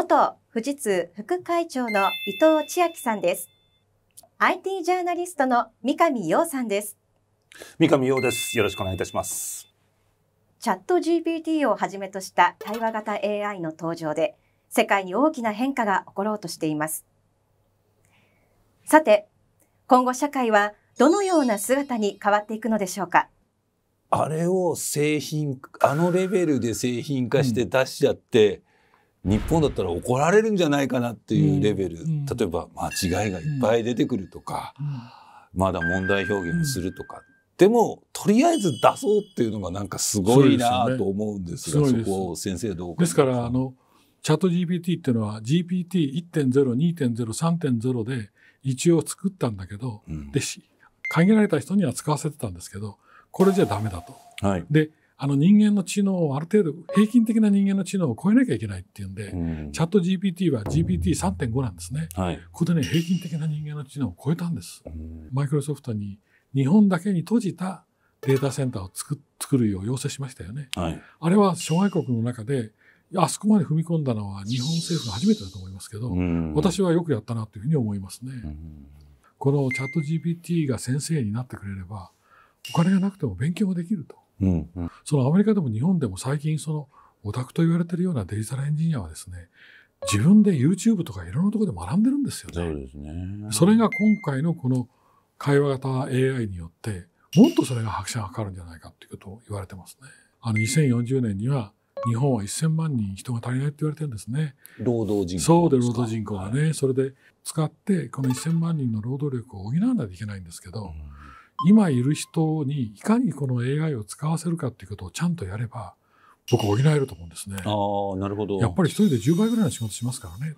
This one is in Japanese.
元富士通副会長の伊藤千明さんです。IT ジャーナリストの三上洋さんです。三上洋です。よろしくお願いいたします。チャット GPT をはじめとした対話型 AI の登場で、世界に大きな変化が起ころうとしています。さて、今後社会はどのような姿に変わっていくのでしょうか。あれを製品あのレベルで製品化して出しちゃって、日本だったら怒られるんじゃないかなっていうレベル、うん、例えば間違いがいっぱい出てくるとか、うん、まだ問題表現するとか、うん、でもとりあえず出そうっていうのがなんかすごいなと思うんですがそ、ね,、こを先生どうですからあのチャット GPT っていうのは GPT1.02.03.0 で一応作ったんだけど、で限られた人には使わせてたんですけどこれじゃダメだと。はい、であの人間の知能をある程度、平均的な人間の知能を超えなきゃいけないっていうんで、うん、チャット GPT は GPT3.5 なんですね、はい、ここでね、平均的な人間の知能を超えたんです。マイクロソフトに日本だけに閉じたデータセンターを作作るよう要請しましたよね。はい、あれは諸外国の中で、あそこまで踏み込んだのは日本政府が初めてだと思いますけど、うん、私はよくやったなというふうに思いますね。うん、このチャット GPT が先生になってくれれば、お金がなくても勉強ができると。そのアメリカでも日本でも最近そのオタクと言われてるようなデジタルエンジニアはですね自分で YouTube とかいろんなところで学んでるんですよね。そ、ね、それが今回のこの会話型 AI によってもっとそれが拍車がかかるんじゃないかということを言われてますね。あの2040年には日本は1000万人人が足りないって言われてるんですね。労働人口そうで労働人口がね、はい、それで使ってこの1000万人の労働力を補わないといけないんですけど、うん今いる人にいかにこの AI を使わせるかっていうことをちゃんとやれば僕補えると思うんですね。ああ、なるほどやっぱり一人で10倍ぐらいの仕事しますからね。